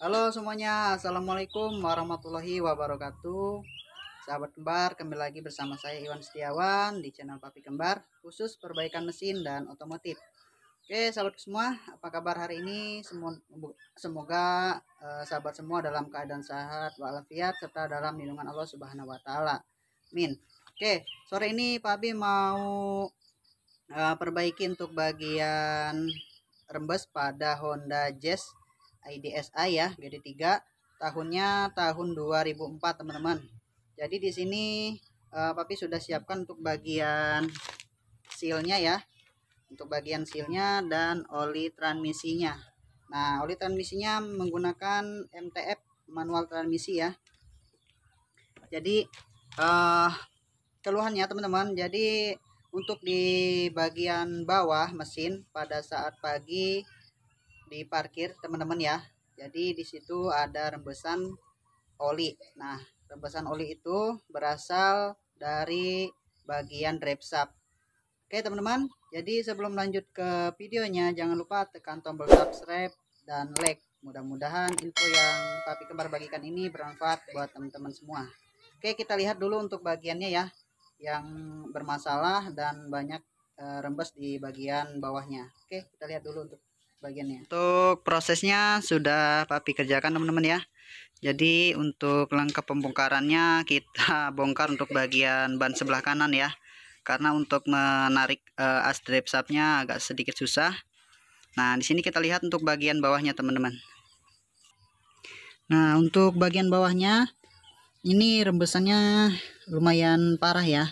Halo semuanya, Assalamualaikum warahmatullahi wabarakatuh Sahabat kembar, kembali lagi bersama saya Iwan Setiawan di channel Papi Kembar Khusus perbaikan mesin dan otomotif Oke sahabat semua, apa kabar hari ini? Semoga eh, sahabat semua dalam keadaan sehat walafiat Serta dalam lindungan Allah subhanahu wa ta'ala Amin Oke, sore ini Papi mau eh, perbaiki untuk bagian rembes pada Honda Jazz idsa ya jadi 3 tahunnya tahun 2004 teman-teman jadi di sini uh, papi sudah siapkan untuk bagian sealnya ya untuk bagian sealnya dan oli transmisinya nah oli transmisinya menggunakan MTF manual transmisi ya jadi uh, keluhannya teman-teman jadi untuk di bagian bawah mesin pada saat pagi di parkir teman-teman ya jadi di situ ada rembesan oli nah rembesan oli itu berasal dari bagian drip sub oke teman-teman jadi sebelum lanjut ke videonya jangan lupa tekan tombol subscribe dan like mudah-mudahan info yang tapi kembar bagikan ini bermanfaat buat teman-teman semua oke kita lihat dulu untuk bagiannya ya yang bermasalah dan banyak eh, rembes di bagian bawahnya oke kita lihat dulu untuk bagiannya. Untuk prosesnya sudah Papi kerjakan teman-teman ya. Jadi untuk lengkap pembongkarannya kita bongkar untuk bagian ban sebelah kanan ya. Karena untuk menarik uh, as drip subnya agak sedikit susah. Nah, di sini kita lihat untuk bagian bawahnya teman-teman. Nah, untuk bagian bawahnya ini rembesannya lumayan parah ya.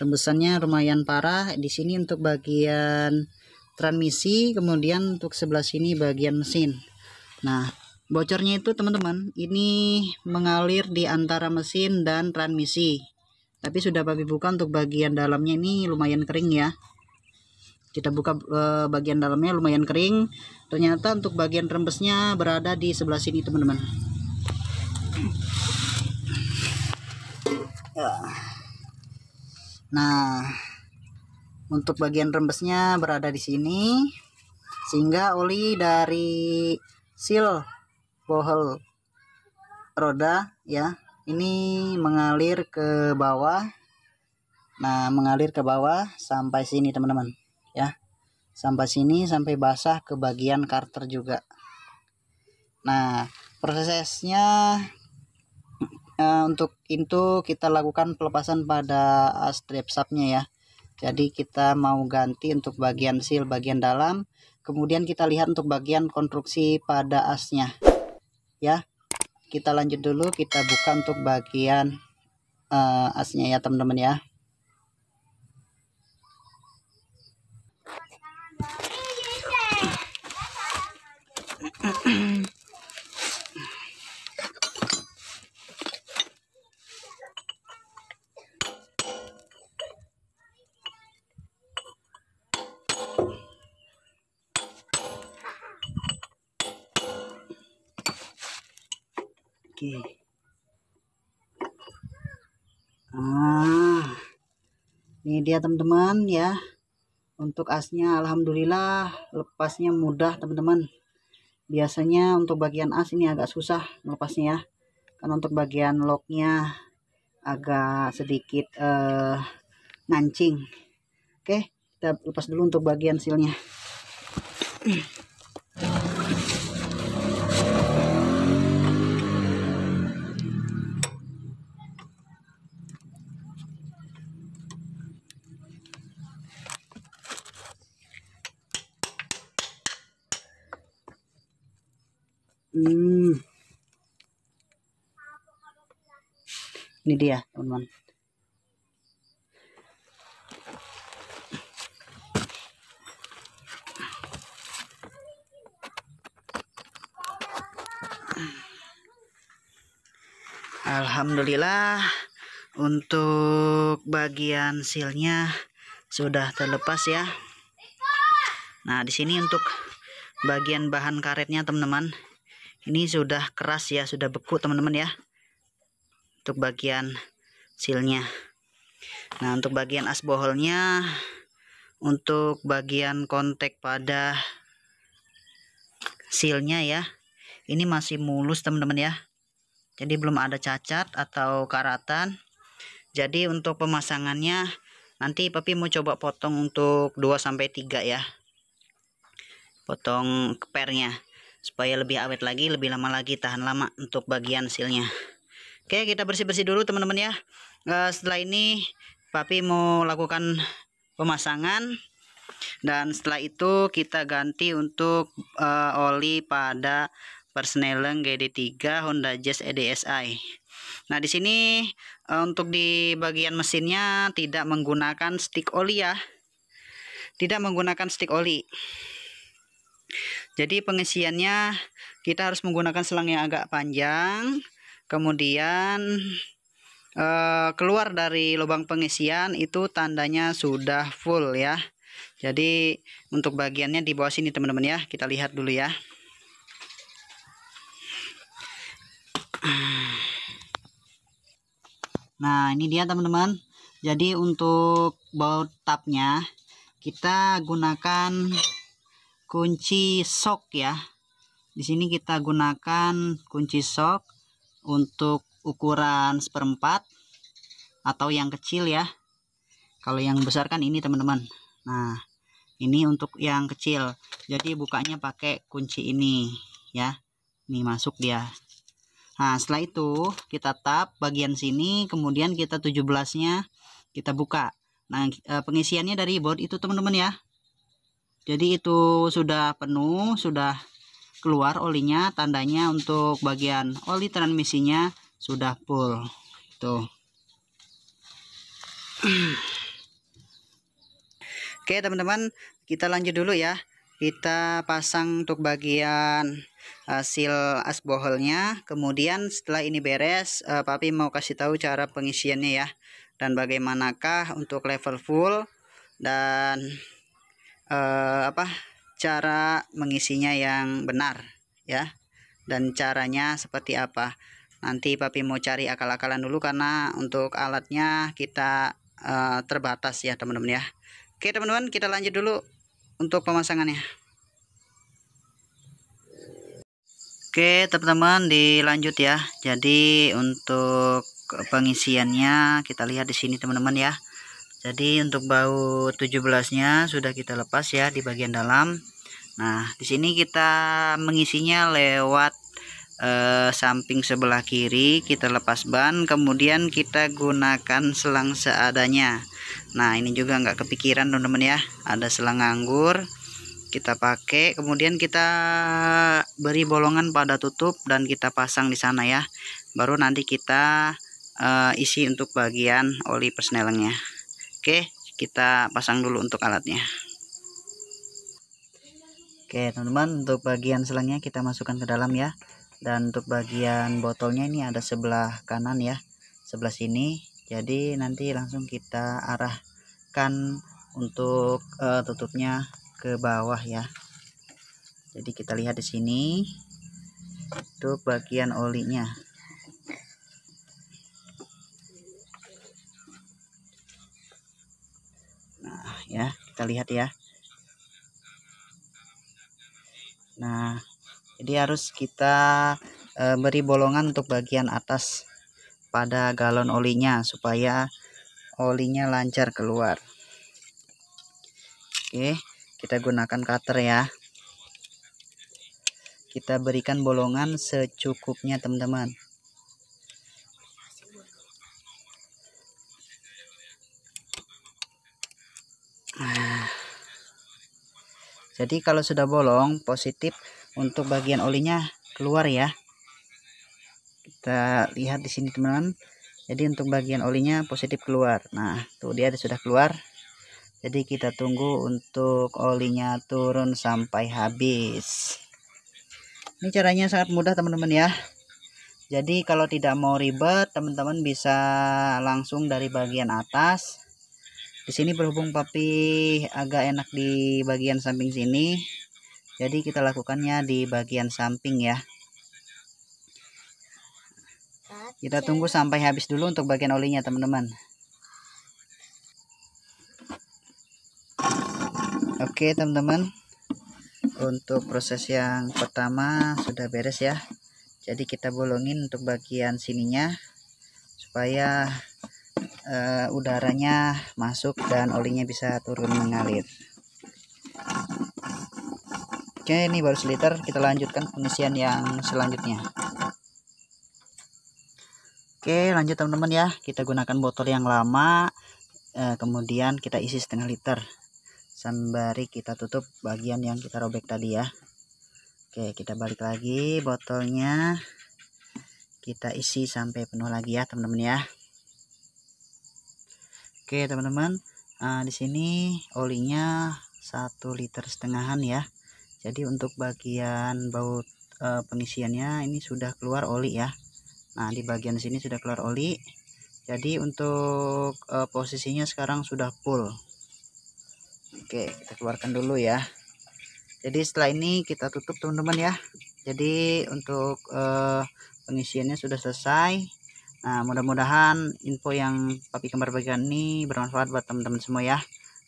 Rembesannya lumayan parah. Di sini untuk bagian transmisi kemudian untuk sebelah sini bagian mesin nah bocornya itu teman-teman ini mengalir di antara mesin dan transmisi tapi sudah babi buka untuk bagian dalamnya ini lumayan kering ya kita buka eh, bagian dalamnya lumayan kering ternyata untuk bagian rembesnya berada di sebelah sini teman-teman nah untuk bagian rembesnya berada di sini sehingga oli dari seal bohol roda ya ini mengalir ke bawah nah mengalir ke bawah sampai sini teman-teman ya sampai sini sampai basah ke bagian karter juga nah prosesnya uh, untuk itu kita lakukan pelepasan pada strip subnya ya jadi kita mau ganti untuk bagian seal bagian dalam. Kemudian kita lihat untuk bagian konstruksi pada asnya. Ya. Kita lanjut dulu kita buka untuk bagian uh, asnya ya teman-teman ya. Oke. Ah. Ini dia teman-teman ya. Untuk asnya alhamdulillah lepasnya mudah teman-teman. Biasanya untuk bagian as ini agak susah melepasnya ya. Karena untuk bagian locknya agak sedikit uh, eh, ngancing. Oke, kita lepas dulu untuk bagian silnya. Hmm. Ini dia, teman-teman. Alhamdulillah untuk bagian silnya sudah terlepas ya. Nah, di sini untuk bagian bahan karetnya, teman-teman ini sudah keras ya sudah beku teman-teman ya untuk bagian silnya nah untuk bagian asboholnya untuk bagian kontak pada silnya ya ini masih mulus teman-teman ya jadi belum ada cacat atau karatan jadi untuk pemasangannya nanti papi mau coba potong untuk 2 sampai 3 ya potong pernya supaya lebih awet lagi lebih lama lagi tahan lama untuk bagian silnya oke kita bersih-bersih dulu teman-teman ya uh, setelah ini papi mau lakukan pemasangan dan setelah itu kita ganti untuk uh, oli pada Persneleng GD3 Honda Jazz EDSI nah di sini uh, untuk di bagian mesinnya tidak menggunakan stick oli ya tidak menggunakan stick oli jadi pengisiannya kita harus menggunakan selang yang agak panjang. Kemudian eh, keluar dari lubang pengisian itu tandanya sudah full ya. Jadi untuk bagiannya di bawah sini teman-teman ya. Kita lihat dulu ya. Nah ini dia teman-teman Jadi untuk baut tapnya Kita gunakan kunci sok ya di sini kita gunakan kunci sok untuk ukuran seperempat atau yang kecil ya kalau yang besar kan ini teman-teman nah ini untuk yang kecil jadi bukanya pakai kunci ini ya ini masuk dia nah setelah itu kita tap bagian sini kemudian kita 17 nya kita buka nah eh, pengisiannya dari board itu teman-teman ya jadi itu sudah penuh sudah keluar olinya tandanya untuk bagian oli transmisinya sudah full tuh oke teman-teman kita lanjut dulu ya kita pasang untuk bagian hasil eh, seal boholnya. kemudian setelah ini beres uh, papi mau kasih tahu cara pengisiannya ya dan bagaimanakah untuk level full dan eh, apa cara mengisinya yang benar ya dan caranya seperti apa nanti papi mau cari akal-akalan dulu karena untuk alatnya kita eh, terbatas ya teman-teman ya oke teman-teman kita lanjut dulu untuk pemasangannya Oke teman-teman dilanjut ya. Jadi untuk pengisiannya kita lihat di sini teman-teman ya jadi untuk baut 17 nya sudah kita lepas ya di bagian dalam nah di sini kita mengisinya lewat eh, samping sebelah kiri kita lepas ban kemudian kita gunakan selang seadanya nah ini juga nggak kepikiran teman-teman ya ada selang anggur kita pakai kemudian kita beri bolongan pada tutup dan kita pasang di sana ya baru nanti kita uh, isi untuk bagian oli persnelengnya Oke, kita pasang dulu untuk alatnya. Oke, teman-teman, untuk bagian selangnya kita masukkan ke dalam ya. Dan untuk bagian botolnya ini ada sebelah kanan ya, sebelah sini. Jadi nanti langsung kita arahkan untuk uh, tutupnya ke bawah ya. Jadi kita lihat di sini untuk bagian olinya. ya kita lihat ya nah jadi harus kita e, beri bolongan untuk bagian atas pada galon olinya supaya olinya lancar keluar oke kita gunakan cutter ya kita berikan bolongan secukupnya teman-teman jadi kalau sudah bolong positif untuk bagian olinya keluar ya kita lihat di sini teman-teman jadi untuk bagian olinya positif keluar nah tuh dia sudah keluar jadi kita tunggu untuk olinya turun sampai habis ini caranya sangat mudah teman-teman ya jadi kalau tidak mau ribet teman-teman bisa langsung dari bagian atas di sini berhubung papi agak enak di bagian samping sini jadi kita lakukannya di bagian samping ya kita tunggu sampai habis dulu untuk bagian olinya teman-teman oke teman-teman untuk proses yang pertama sudah beres ya jadi kita bolongin untuk bagian sininya supaya uh, udaranya masuk dan olinya bisa turun mengalir oke ini baru seliter kita lanjutkan pengisian yang selanjutnya oke lanjut teman-teman ya kita gunakan botol yang lama uh, kemudian kita isi setengah liter sembari kita tutup bagian yang kita robek tadi ya Oke kita balik lagi botolnya kita isi sampai penuh lagi ya teman-teman ya Oke teman-teman nah, di sini olinya satu liter setengahan ya jadi untuk bagian baut eh, pengisiannya ini sudah keluar oli ya Nah di bagian sini sudah keluar oli jadi untuk eh, posisinya sekarang sudah full Oke kita keluarkan dulu ya jadi setelah ini kita tutup teman-teman ya jadi untuk eh, pengisiannya sudah selesai Nah, mudah-mudahan info yang Papi Kembar bagian ini bermanfaat buat teman-teman semua ya.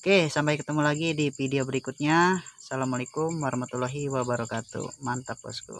Oke, sampai ketemu lagi di video berikutnya. Assalamualaikum warahmatullahi wabarakatuh. Mantap bosku.